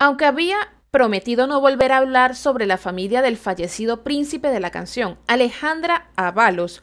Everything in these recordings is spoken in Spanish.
Aunque había prometido no volver a hablar sobre la familia del fallecido príncipe de la canción, Alejandra Avalos,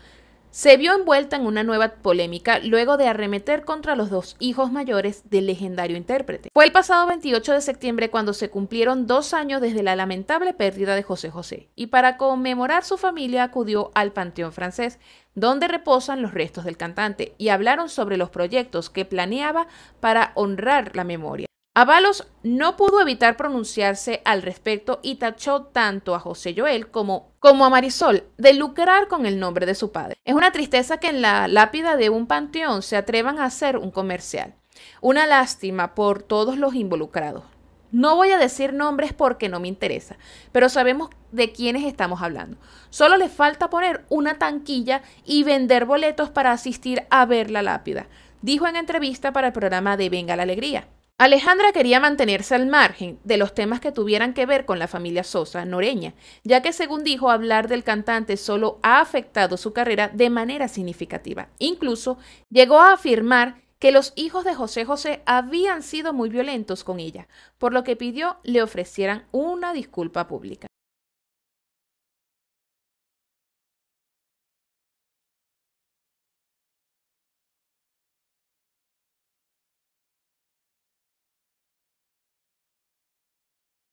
se vio envuelta en una nueva polémica luego de arremeter contra los dos hijos mayores del legendario intérprete. Fue el pasado 28 de septiembre cuando se cumplieron dos años desde la lamentable pérdida de José José, y para conmemorar su familia acudió al Panteón francés, donde reposan los restos del cantante, y hablaron sobre los proyectos que planeaba para honrar la memoria. Avalos no pudo evitar pronunciarse al respecto y tachó tanto a José Joel como, a Marisol de lucrar con el nombre de su padre. Es una tristeza que en la lápida de un panteón se atrevan a hacer un comercial. Una lástima por todos los involucrados. No voy a decir nombres porque no me interesa, pero sabemos de quiénes estamos hablando. Solo le falta poner una tanquilla y vender boletos para asistir a ver la lápida, dijo en entrevista para el programa de Venga la Alegría. Alejandra quería mantenerse al margen de los temas que tuvieran que ver con la familia Sosa Noreña, ya que según dijo, hablar del cantante solo ha afectado su carrera de manera significativa. Incluso llegó a afirmar que los hijos de José José habían sido muy violentos con ella, por lo que pidió le ofrecieran una disculpa pública.